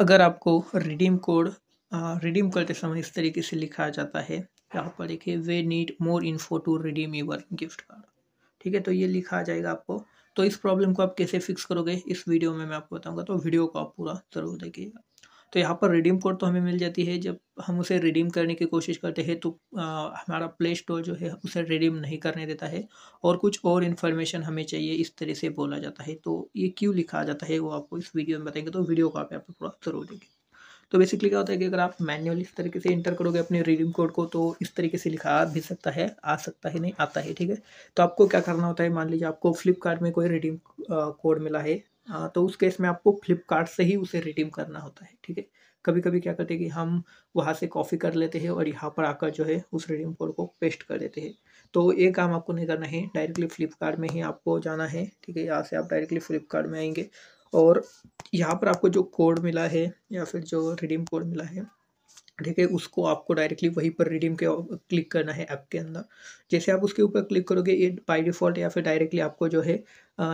अगर आपको redeem code redeem करते समय इस तरीके से लिखा जाता है यहाँ पर देखिए we need more info to redeem your gift card ठीक है तो ये लिखा जाएगा आपको तो इस प्रॉब्लम को आप कैसे फिक्स करोगे इस वीडियो में मैं आपको बताऊंगा तो वीडियो को आप पूरा ज़रूर देखिएगा तो यहाँ पर रिडीम कोड तो हमें मिल जाती है जब हम उसे रिडीम करने की कोशिश करते हैं तो आ, हमारा प्ले स्टोर जो है उसे रिडीम नहीं करने देता है और कुछ और इन्फॉर्मेशन हमें चाहिए इस तरह से बोला जाता है तो ये क्यों लिखा जाता है वो आपको इस वीडियो में बताएंगे तो वीडियो का आप आपको पूरा जरूर देंगे तो बेसिकली क्या होता है कि अगर आप मैन्युअली इस तरीके से इंटर करोगे अपने रिडीम कोड को तो इस तरीके से लिखा आ भी सकता है आ सकता है नहीं आता है ठीक है तो आपको क्या करना होता है मान लीजिए आपको फ्लिपकार्ट में कोई रिडीम कोड मिला है हाँ, तो उस केस में आपको फ्लिपकार्ट से ही उसे रिडीम करना होता है ठीक है कभी कभी क्या करते हैं कि हम वहाँ से कॉपी कर लेते हैं और यहाँ पर आकर जो है उस रिडीम कोड को पेस्ट कर देते हैं तो ये काम आपको नहीं करना है डायरेक्टली फ्लिपकार्ट में ही आपको जाना है ठीक है यहाँ से आप डायरेक्टली फ्लिपकार्ट में आएंगे और यहाँ पर आपको जो कोड मिला है या फिर जो रिडीम कोड मिला है ठीक है उसको आपको डायरेक्टली वहीं पर रिडीम के क्लिक करना है ऐप के अंदर जैसे आप उसके ऊपर क्लिक करोगे ये बाई डिफ़ॉल्ट या फिर डायरेक्टली आपको जो है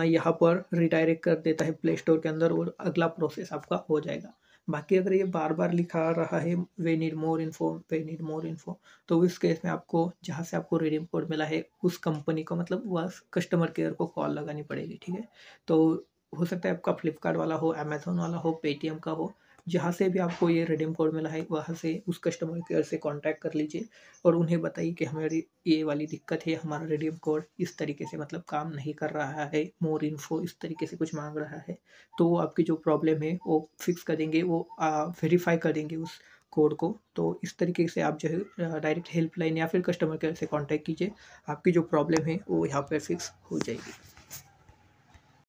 यहाँ पर रिडायरेक्ट कर देता है प्ले स्टोर के अंदर और अगला प्रोसेस आपका हो जाएगा बाकी अगर ये बार बार लिखा रहा है we need more info we need more info तो उस केस में आपको जहाँ से आपको रिडीम कोड मिला है उस कंपनी को मतलब वह कस्टमर केयर को कॉल लगानी पड़ेगी ठीक है तो हो सकता है आपका फ्लिपकार्ट वाला हो अमेजोन वाला हो पेटीएम का हो जहाँ से भी आपको ये रिडीम कोड मिला है वहाँ से उस कस्टमर केयर से कांटेक्ट कर लीजिए और उन्हें बताइए कि हमारी ये वाली दिक्कत है हमारा रिडीम कोड इस तरीके से मतलब काम नहीं कर रहा है मोर इन्फो इस तरीके से कुछ मांग रहा है तो वो आपकी जो प्रॉब्लम है वो फिक्स कर देंगे वो वेरीफाई कर देंगे उस कोड को तो इस तरीके से आप जो है डायरेक्ट हेल्पलाइन या फिर कस्टमर केयर से कॉन्टैक्ट कीजिए आपकी जो प्रॉब्लम है वो यहाँ पर फिक्स हो जाएगी